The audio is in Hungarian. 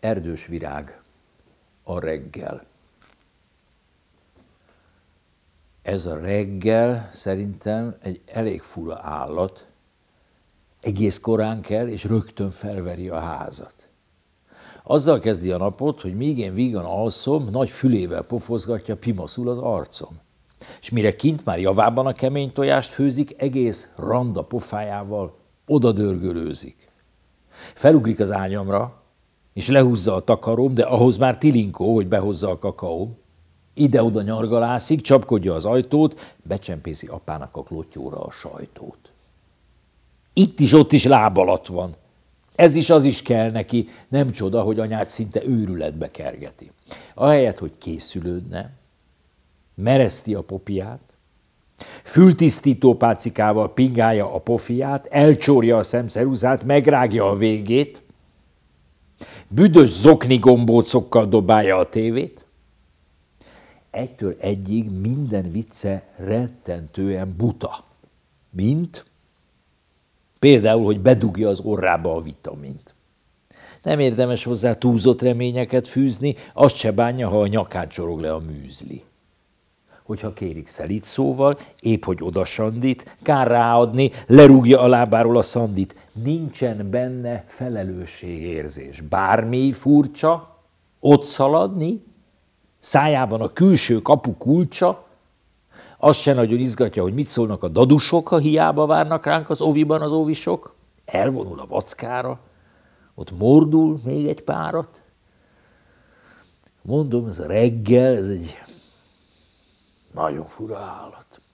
Erdős virág a reggel. Ez a reggel szerintem egy elég fura állat, egész korán kell, és rögtön felveri a házat. Azzal kezdi a napot, hogy míg én vígan alszom, nagy fülével pofozgatja, pimaszul az arcom. És mire kint már javában a kemény tojást főzik, egész randa pofájával odadörgölőzik. Felugrik az ányomra, és lehúzza a takarom, de ahhoz már tilinkó, hogy behozza a kakaó. Ide-oda nyargalászik, csapkodja az ajtót, becsempészi apának a klotyóra a sajtót. Itt is, ott is láb alatt van. Ez is, az is kell neki. Nem csoda, hogy anyát szinte őrületbe kergeti. Ahelyett, hogy készülődne, mereszti a popiát, fültisztító pácikával pingálja a pofiát, elcsórja a szemszerúzát, megrágja a végét – büdös zokni gombócokkal dobálja a tévét. Egytől egyig minden vicce rettentően buta. Mint például, hogy bedugja az orrába a vitamint. Nem érdemes hozzá túlzott reményeket fűzni, azt se bánja, ha a nyakán csorog le a műzli. Hogyha kérik szelit szóval, épp hogy odasandít, kár ráadni, lerúgja a lábáról a szandit, nincsen benne felelősségérzés. Bármi furcsa, ott szaladni, szájában a külső kapu kulcsa, az se nagyon izgatja, hogy mit szólnak a dadusok, ha hiába várnak ránk az oviban az óvisok, elvonul a vackára, ott mordul még egy párat. Mondom, ez a reggel, ez egy nagyon fura állat.